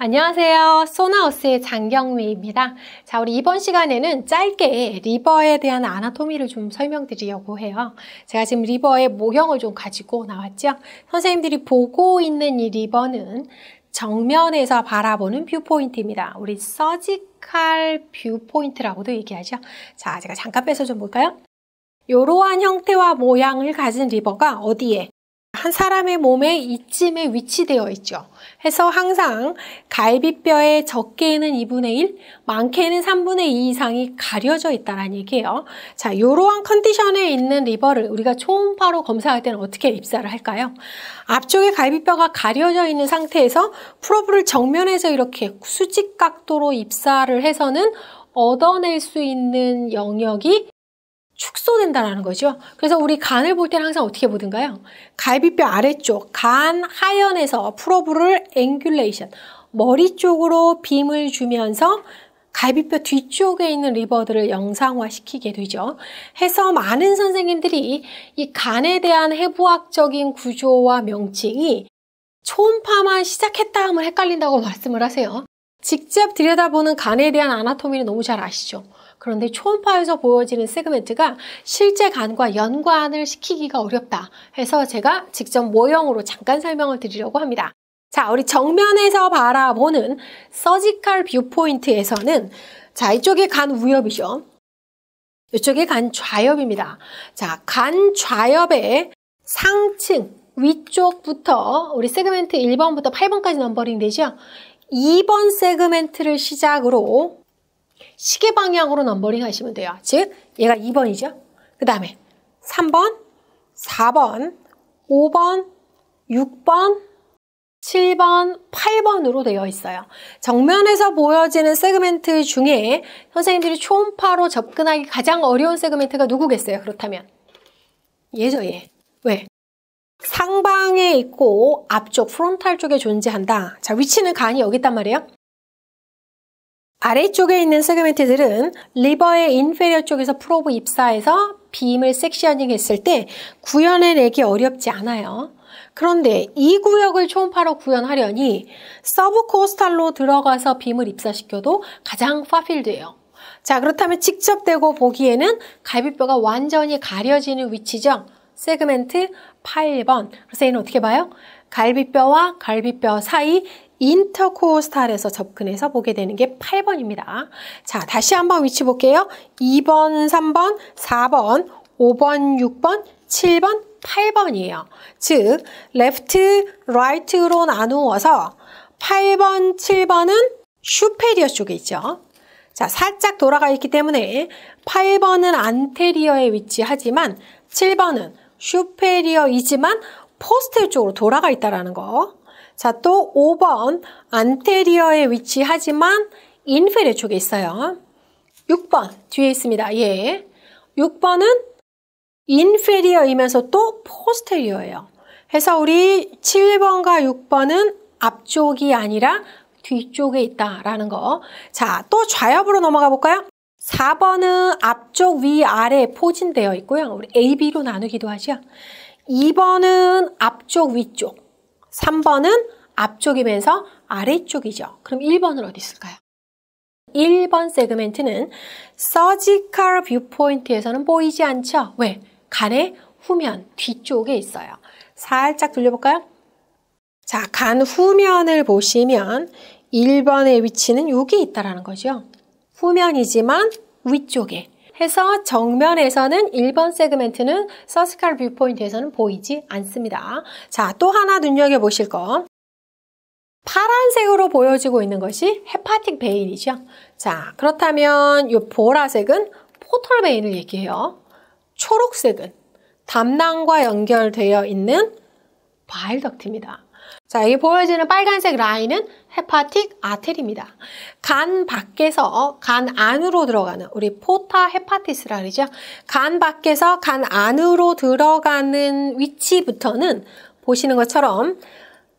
안녕하세요. 소나우스의 장경미입니다. 자, 우리 이번 시간에는 짧게 리버에 대한 아나토미를 좀 설명드리려고 해요. 제가 지금 리버의 모형을 좀 가지고 나왔죠. 선생님들이 보고 있는 이 리버는 정면에서 바라보는 뷰포인트입니다. 우리 서지컬 뷰포인트라고도 얘기하죠. 자, 제가 잠깐 빼서 좀 볼까요? 이러한 형태와 모양을 가진 리버가 어디에? 한 사람의 몸에 이쯤에 위치되어 있죠. 해서 항상 갈비뼈에 적게는 2분의 1, 많게는 3분의 2 이상이 가려져 있다는 라 얘기예요. 자, 이러한 컨디션에 있는 리버를 우리가 초음파로 검사할 때는 어떻게 입사를 할까요? 앞쪽에 갈비뼈가 가려져 있는 상태에서 프로브를 정면에서 이렇게 수직 각도로 입사를 해서는 얻어낼 수 있는 영역이 축소된다라는 거죠. 그래서 우리 간을 볼 때는 항상 어떻게 보든가요? 갈비뼈 아래쪽, 간 하연에서 프로브를 앵귤레이션, 머리 쪽으로 빔을 주면서 갈비뼈 뒤쪽에 있는 리버들을 영상화시키게 되죠. 해서 많은 선생님들이 이 간에 대한 해부학적인 구조와 명칭이 초음파만 시작했다 하면 헷갈린다고 말씀을 하세요. 직접 들여다보는 간에 대한 아나토미는 너무 잘 아시죠? 그런데 초음파에서 보여지는 세그멘트가 실제 간과 연관을 시키기가 어렵다 해서 제가 직접 모형으로 잠깐 설명을 드리려고 합니다. 자, 우리 정면에서 바라보는 서지컬 뷰포인트에서는 자, 이쪽이 간 우엽이죠. 이쪽이 간 좌엽입니다. 자, 간 좌엽의 상층 위쪽부터 우리 세그멘트 1번부터 8번까지 넘버링 되죠. 2번 세그멘트를 시작으로 시계 방향으로 넘버링 하시면 돼요. 즉 얘가 2번이죠. 그 다음에 3번, 4번, 5번, 6번, 7번, 8번으로 되어 있어요. 정면에서 보여지는 세그멘트 중에 선생님들이 초음파로 접근하기 가장 어려운 세그멘트가 누구겠어요? 그렇다면 얘죠, 얘. 왜? 상방에 있고 앞쪽, 프론탈 쪽에 존재한다. 자, 위치는 간이 여기 있단 말이에요. 아래쪽에 있는 세그멘트들은 리버의 인페리어 쪽에서 프로브 입사해서 빔을 섹시어닝 했을 때 구현해내기 어렵지 않아요. 그런데 이 구역을 초음파로 구현하려니 서브 코스탈로 들어가서 빔을 입사시켜도 가장 파필돼요자 그렇다면 직접 대고 보기에는 갈비뼈가 완전히 가려지는 위치죠. 세그멘트 8번. 그래서 얘는 어떻게 봐요? 갈비뼈와 갈비뼈 사이 인터코스탈에서 접근해서 보게 되는 게 8번입니다. 자, 다시 한번 위치 볼게요. 2번, 3번, 4번, 5번, 6번, 7번, 8번이에요. 즉, 레프트, 라이트로 나누어서 8번, 7번은 슈페리어 쪽에 있죠. 자, 살짝 돌아가 있기 때문에 8번은 안테리어에 위치하지만 7번은 슈페리어이지만 포스트 쪽으로 돌아가 있다라는 거. 자, 또 5번 안테리어에 위치하지만 인페리 쪽에 있어요. 6번 뒤에 있습니다. 예. 6번은 인페리어이면서 또 포스테리어예요. 해서 우리 7번과 6번은 앞쪽이 아니라 뒤쪽에 있다라는 거. 자, 또 좌엽으로 넘어가 볼까요? 4번은 앞쪽 위아래 포진되어 있고요. 우리 A, B로 나누기도 하죠. 2번은 앞쪽 위쪽. 3번은 앞쪽이면서 아래쪽이죠. 그럼 1번은 어디 있을까요? 1번 세그멘트는 서지컬 뷰포인트에서는 보이지 않죠? 왜? 간의 후면, 뒤쪽에 있어요. 살짝 돌려볼까요? 자, 간 후면을 보시면 1번의 위치는 여기 에 있다라는 거죠. 후면이지만 위쪽에 해서 정면에서는 1번 세그멘트는 서스칼 뷰포인트에서는 보이지 않습니다. 자, 또 하나 눈여겨보실 거. 파란색으로 보여지고 있는 것이 헤파틱 베인이죠. 자, 그렇다면 이 보라색은 포털 베인을 얘기해요. 초록색은 담낭과 연결되어 있는 바일덕트입니다. 자, 여기 보여지는 빨간색 라인은 헤파틱 아테리입니다. 간 밖에서 어, 간 안으로 들어가는 우리 포타 헤파티스라 그러죠. 간 밖에서 간 안으로 들어가는 위치부터는 보시는 것처럼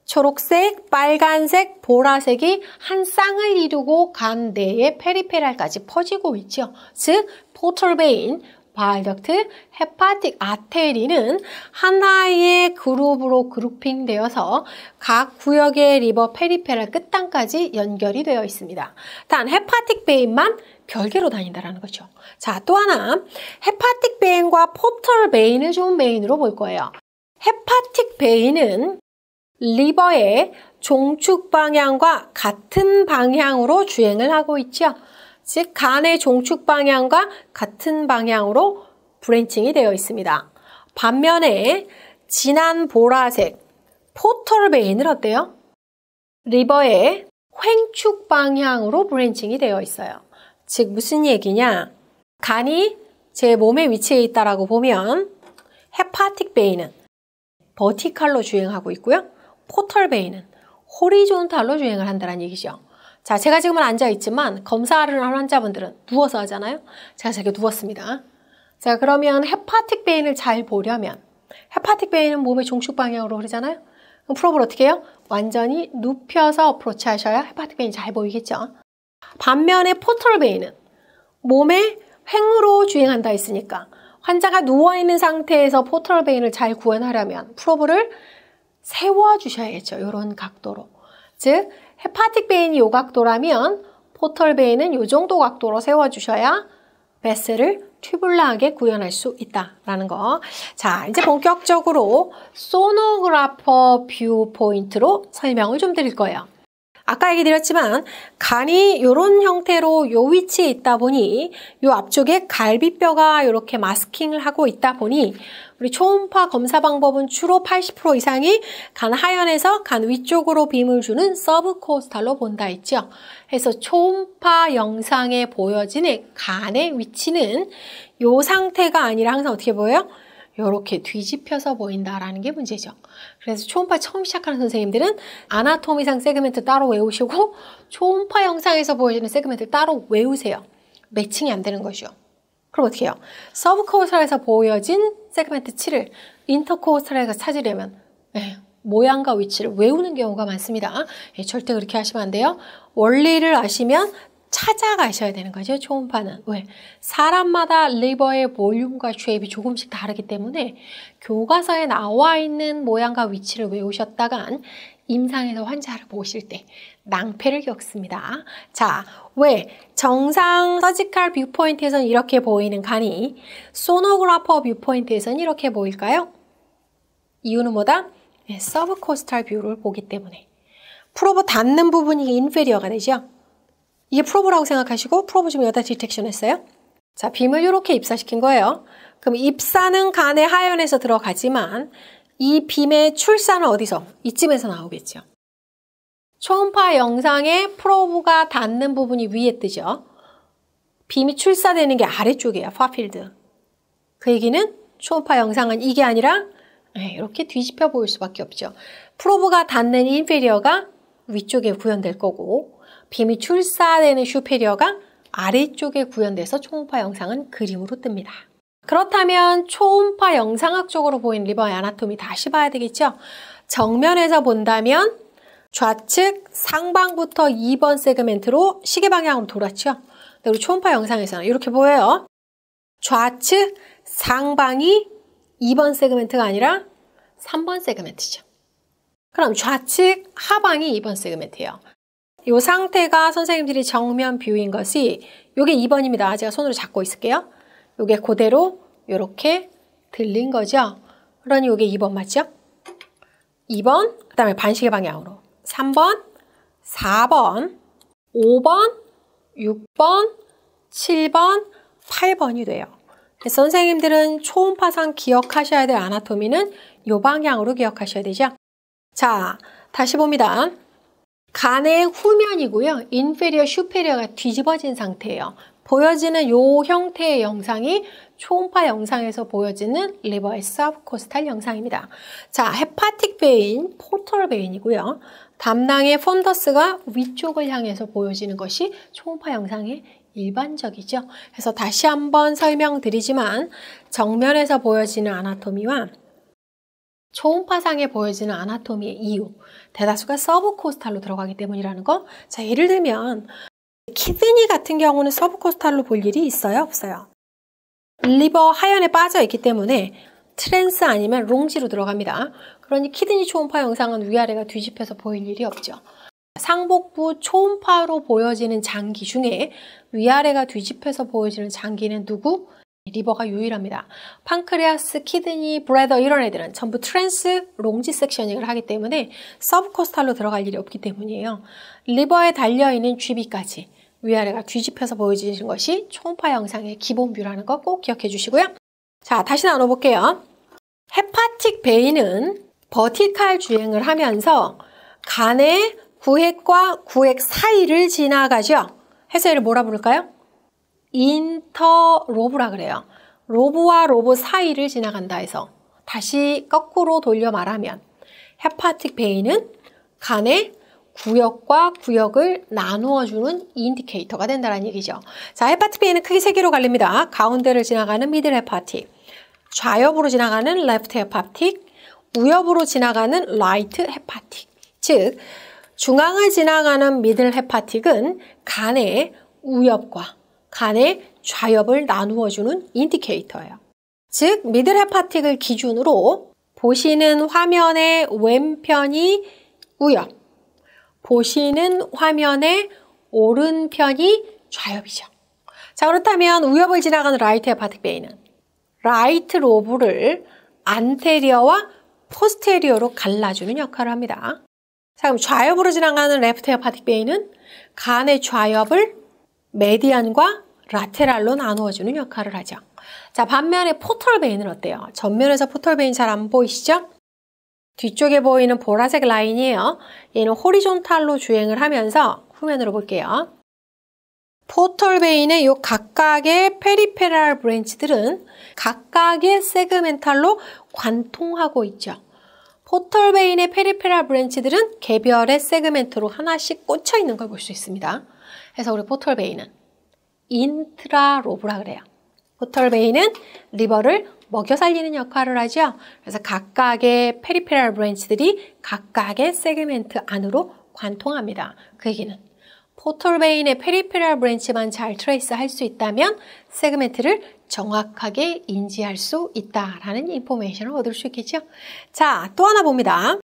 초록색, 빨간색, 보라색이 한 쌍을 이루고 간 내에 페리페랄까지 퍼지고 있죠. 즉 포털베인, 바이덕트 헤파틱 아테리는 하나의 그룹으로 그룹핑되어서 각 구역의 리버 페리페랄 끝단까지 연결이 되어 있습니다. 단 헤파틱 베인만 별개로 다닌다라는 거죠. 자, 또 하나 헤파틱 베인과 포털 베인을 좋은 베인으로 볼 거예요. 헤파틱 베인은 리버의 종축 방향과 같은 방향으로 주행을 하고 있죠. 즉 간의 종축 방향과 같은 방향으로 브랜칭이 되어 있습니다. 반면에 진한 보라색 포털 베인은 어때요? 리버의 횡축 방향으로 브랜칭이 되어 있어요. 즉 무슨 얘기냐? 간이 제몸의위치에 있다라고 보면 헤파틱 베인은 버티칼로 주행하고 있고요. 포털 베인은 호리존탈로 주행을 한다는 얘기죠. 자, 제가 지금은 앉아있지만 검사를 하는 환자분들은 누워서 하잖아요. 제가 저기 누웠습니다. 자, 그러면 헤파틱 베인을 잘 보려면 헤파틱 베인은 몸의 종축 방향으로 그러잖아요. 그럼 프로브를 어떻게 해요? 완전히 눕혀서 어프로치 하셔야 헤파틱 베인이 잘 보이겠죠. 반면에 포털 베인은 몸의 횡으로 주행한다 했으니까 환자가 누워있는 상태에서 포털 베인을 잘 구현하려면 프로브를 세워주셔야겠죠. 이런 각도로. 즉 헤파틱 베인이 요 각도라면 포털 베인은 요 정도 각도로 세워주셔야 베스를 튜블라하게 구현할 수 있다라는 거. 자, 이제 본격적으로 소노그라퍼 뷰 포인트로 설명을 좀 드릴 거예요. 아까 얘기 드렸지만 간이 이런 형태로 요 위치에 있다 보니 요 앞쪽에 갈비뼈가 이렇게 마스킹을 하고 있다 보니 우리 초음파 검사 방법은 주로 80% 이상이 간 하연에서 간 위쪽으로 빔을 주는 서브코스탈로 본다 했죠. 그래서 초음파 영상에 보여지는 간의 위치는 요 상태가 아니라 항상 어떻게 보여요? 이렇게 뒤집혀서 보인다라는 게 문제죠. 그래서 초음파 처음 시작하는 선생님들은 아나토미상 세그멘트 따로 외우시고 초음파 영상에서 보여지는 세그멘트 따로 외우세요. 매칭이 안 되는 것이요. 그럼 어떻게 해요? 서브코스탈에서 보여진 세그멘트 7을 인터코스탈에서 찾으려면 에 예, 모양과 위치를 외우는 경우가 많습니다. 예, 절대 그렇게 하시면 안 돼요. 원리를 아시면 찾아가셔야 되는 거죠. 초음파는. 왜? 사람마다 리버의 볼륨과 쉐입이 조금씩 다르기 때문에 교과서에 나와 있는 모양과 위치를 외우셨다간 임상에서 환자를 보실때 낭패를 겪습니다. 자, 왜 정상 서지컬 뷰포인트에선 이렇게 보이는 간이 소노그라퍼 뷰포인트에선 이렇게 보일까요? 이유는 뭐다? 네, 서브코스탈 뷰를 보기 때문에. 프로브 닿는 부분이 인페리어가 되죠. 이게 프로브라고 생각하시고 프로브 지금 여기다 디텍션 했어요. 자, 빔을 이렇게 입사시킨 거예요. 그럼 입사는 간에 하연에서 들어가지만 이 빔의 출산은 어디서? 이쯤에서 나오겠죠. 초음파 영상에 프로브가 닿는 부분이 위에 뜨죠. 빔이 출사되는 게 아래쪽이에요. 파필드. 그 얘기는 초음파 영상은 이게 아니라 네, 이렇게 뒤집혀 보일 수밖에 없죠. 프로브가 닿는 인페리어가 위쪽에 구현될 거고 빔이 출사되는 슈페리어가 아래쪽에 구현돼서 초음파 영상은 그림으로 뜹니다. 그렇다면 초음파 영상학적으로 보인 리버의 아나토미 다시 봐야 되겠죠? 정면에서 본다면 좌측 상방부터 2번 세그멘트로 시계 방향으로 돌았죠? 그리고 초음파 영상에서는 이렇게 보여요. 좌측 상방이 2번 세그멘트가 아니라 3번 세그멘트죠. 그럼 좌측 하방이 2번 세그멘트예요. 이 상태가 선생님들이 정면 뷰인 것이 이게 2번입니다. 제가 손으로 잡고 있을게요. 이게 그대로 이렇게 들린 거죠. 그러니 이게 2번 맞죠? 2번, 그 다음에 반시계 방향으로 3번, 4번, 5번, 6번, 7번, 8번이 돼요. 그래서 선생님들은 초음파상 기억하셔야 될 아나토미는 이 방향으로 기억하셔야 되죠. 자, 다시 봅니다. 간의 후면이고요. 인페리어 슈페리어가 뒤집어진 상태예요. 보여지는 요 형태의 영상이 초음파 영상에서 보여지는 리버의 서브코스탈 영상입니다. 자, 헤파틱 베인, 포털 베인이고요. 담낭의 폰더스가 위쪽을 향해서 보여지는 것이 초음파 영상의 일반적이죠. 그래서 다시 한번 설명드리지만 정면에서 보여지는 아나토미와 초음파상에 보여지는 아나토미의 이유, 대다수가 서브코스탈로 들어가기 때문이라는 거. 자, 예를 들면 키드니 같은 경우는 서브코스탈로 볼 일이 있어요? 없어요? 리버 하연에 빠져 있기 때문에 트랜스 아니면 롱지로 들어갑니다. 그러니 키드니 초음파 영상은 위아래가 뒤집혀서 보일 일이 없죠. 상복부 초음파로 보여지는 장기 중에 위아래가 뒤집혀서 보여지는 장기는 누구? 리버가 유일합니다. 판크레아스, 키드니, 브레더 이런 애들은 전부 트랜스 롱지 섹셔닝을 하기 때문에 서브코스탈로 들어갈 일이 없기 때문이에요. 리버에 달려있는 쥐비까지 위아래가 뒤집혀서 보여지는 것이 초음파 영상의 기본 뷰라는 거 꼭 기억해 주시고요. 자, 다시 나눠볼게요. 헤파틱 베이는 버티칼 주행을 하면서 간의 구획과 구획 사이를 지나가죠. 해서 얘를 뭐라 부를까요? 인터로브라 그래요. 로브와 로브 사이를 지나간다 해서 다시 거꾸로 돌려 말하면 헤파틱 베인은 간의 구역과 구역을 나누어주는 인디케이터가 된다는 얘기죠. 자, 헤파틱 베인은 크게 세 개로 갈립니다. 가운데를 지나가는 미들 헤파틱, 좌엽으로 지나가는 레프트 헤파틱, 우엽으로 지나가는 라이트 헤파틱. 즉, 중앙을 지나가는 미들 헤파틱은 간의 우엽과 간의 좌엽을 나누어주는 인디케이터예요. 즉, 미들 헤파틱을 기준으로 보시는 화면의 왼편이 우엽, 보시는 화면의 오른편이 좌엽이죠. 자, 그렇다면 우엽을 지나가는 라이트 헤파틱 베이는 라이트 로브를 안테리어와 포스테리어로 갈라주는 역할을 합니다. 자, 그럼 좌엽으로 지나가는 레프트 헤파틱 베이는 간의 좌엽을 메디안과 라테랄로 나누어주는 역할을 하죠. 자, 반면에 포털 베인은 어때요? 전면에서 포털 베인 잘 안 보이시죠? 뒤쪽에 보이는 보라색 라인이에요. 얘는 호리존탈로 주행을 하면서 후면으로 볼게요. 포털 베인의 요 각각의 페리페랄 브랜치들은 각각의 세그멘탈로 관통하고 있죠. 포털 베인의 페리페랄 브랜치들은 개별의 세그멘트로 하나씩 꽂혀 있는 걸 볼 수 있습니다. 그래서 우리 포털 베이는 인트라로브라 그래요. 포털 베이는 리버를 먹여 살리는 역할을 하죠. 그래서 각각의 페리페랄 브랜치들이 각각의 세그멘트 안으로 관통합니다. 그 얘기는 포털 베인의 페리페랄 브랜치만 잘 트레이스 할 수 있다면 세그멘트를 정확하게 인지할 수 있다라는 인포메이션을 얻을 수 있겠죠. 자, 또 하나 봅니다.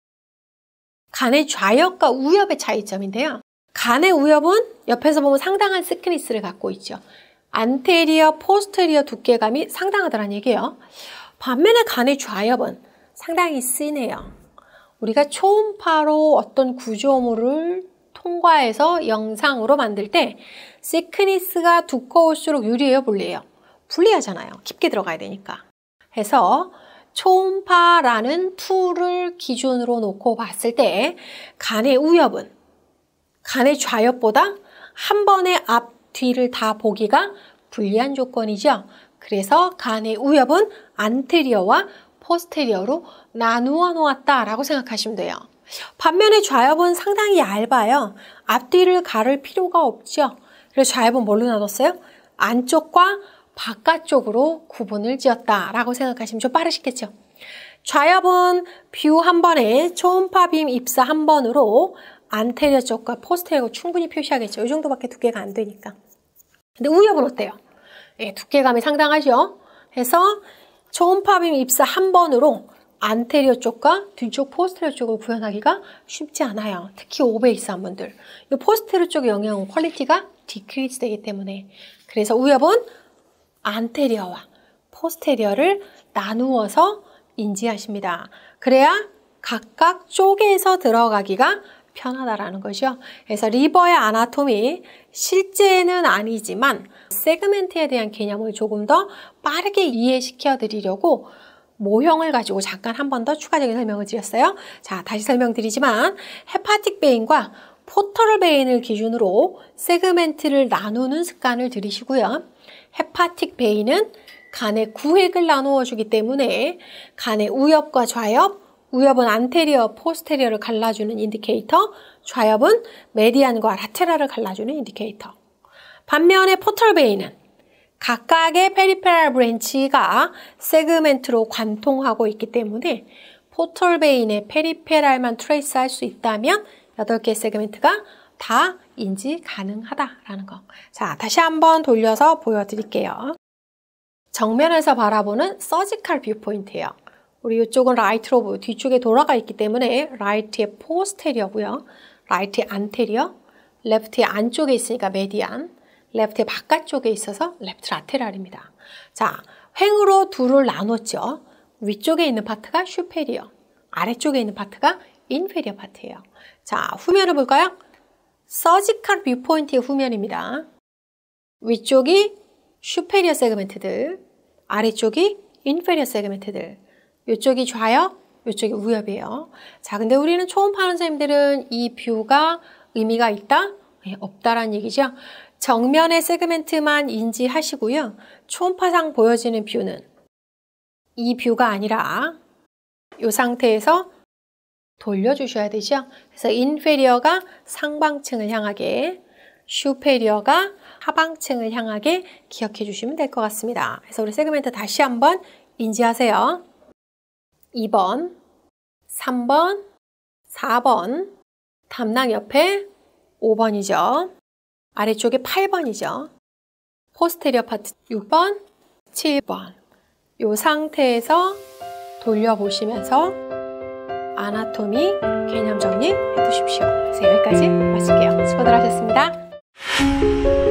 간의 좌역과 우역의 차이점인데요. 간의 우협은 옆에서 보면 상당한 스크니스를 갖고 있죠. 안테리어, 포스테리어 두께감이 상당하다는 얘기예요. 반면에 간의 좌협은 상당히 쓰네요. 우리가 초음파로 어떤 구조물을 통과해서 영상으로 만들 때 시크니스가 두꺼울수록 유리해요, 불리해요? 불리하잖아요. 깊게 들어가야 되니까. 해서 초음파라는 툴을 기준으로 놓고 봤을 때 간의 우협은 간의 좌엽보다 한 번에 앞, 뒤를 다 보기가 불리한 조건이죠. 그래서 간의 우엽은 안테리어와 포스테리어로 나누어 놓았다라고 생각하시면 돼요. 반면에 좌엽은 상당히 얇아요. 앞뒤를 가를 필요가 없죠. 그래서 좌엽은 뭘로 나눴어요? 안쪽과 바깥쪽으로 구분을 지었다라고 생각하시면 좀 빠르시겠죠. 좌엽은 뷰 한 번에 초음파 빔 입사 한 번으로 안테리어 쪽과 포스테리어 충분히 표시하겠죠. 이 정도밖에 두께가 안 되니까. 근데 우협은 어때요? 예, 두께감이 상당하죠. 해서 초음파빔 입사 한 번으로 안테리어 쪽과 뒤쪽 포스테리어 쪽을 구현하기가 쉽지 않아요. 특히 오베이스한 분들. 이 포스테리어 쪽의 영향은 퀄리티가 디크리즈 되기 때문에 그래서 우협은 안테리어와 포스테리어를 나누어서 인지하십니다. 그래야 각각 쪽에서 들어가기가 편하다라는 거죠. 그래서 리버의 아나토미 실제는 아니지만 세그멘트에 대한 개념을 조금 더 빠르게 이해시켜 드리려고 모형을 가지고 잠깐 한 번 더 추가적인 설명을 드렸어요. 자, 다시 설명드리지만 헤파틱 베인과 포털 베인을 기준으로 세그멘트를 나누는 습관을 들이시고요. 헤파틱 베인은 간의 구획을 나누어 주기 때문에 간의 우엽과 좌엽, 우협은 안테리어, 포스테리어를 갈라주는 인디케이터, 좌협은 메디안과 라테라를 갈라주는 인디케이터. 반면에 포털베이는 각각의 페리페랄 브랜치가 세그멘트로 관통하고 있기 때문에 포털베인의 페리페랄만 트레이스할 수 있다면 8개의 세그멘트가 다 인지 가능하다라는 거. 자, 다시 한번 돌려서 보여드릴게요. 정면에서 바라보는 서지컬 뷰포인트예요. 우리 이쪽은 라이트로 보여. 뒤쪽에 돌아가 있기 때문에 라이트의 포스테리어고요. 라이트의 안테리어, 레프트의 안쪽에 있으니까 메디안, 레프트의 바깥쪽에 있어서 레프트 라테 a t 입니다 자, 횡으로 둘을 나눴죠. 위쪽에 있는 파트가 슈페리어, 아래쪽에 있는 파트가 인페리어 파트예요. 자, 후면을 볼까요? 서지컬 뷰포인트의 후면입니다. 위쪽이 슈페리어 세그멘트들, 아래쪽이 인페리어 세그멘트들. 이쪽이 좌요, 이쪽이 우엽이에요. 자, 근데 우리는 초음파는 선생님들은 이 뷰가 의미가 있다? 네, 없다란 얘기죠. 정면의 세그멘트만 인지하시고요. 초음파상 보여지는 뷰는 이 뷰가 아니라 이 상태에서 돌려주셔야 되죠. 그래서 인페리어가 상방층을 향하게, 슈페리어가 하방층을 향하게 기억해 주시면 될 것 같습니다. 그래서 우리 세그멘트 다시 한번 인지하세요. 2번, 3번, 4번, 담낭 옆에 5번이죠. 아래쪽에 8번이죠. 포스테리어 파트 6번, 7번. 이 상태에서 돌려보시면서 아나토미 개념 정리 해두십시오. 그래서 여기까지 마실게요 수고들 하셨습니다.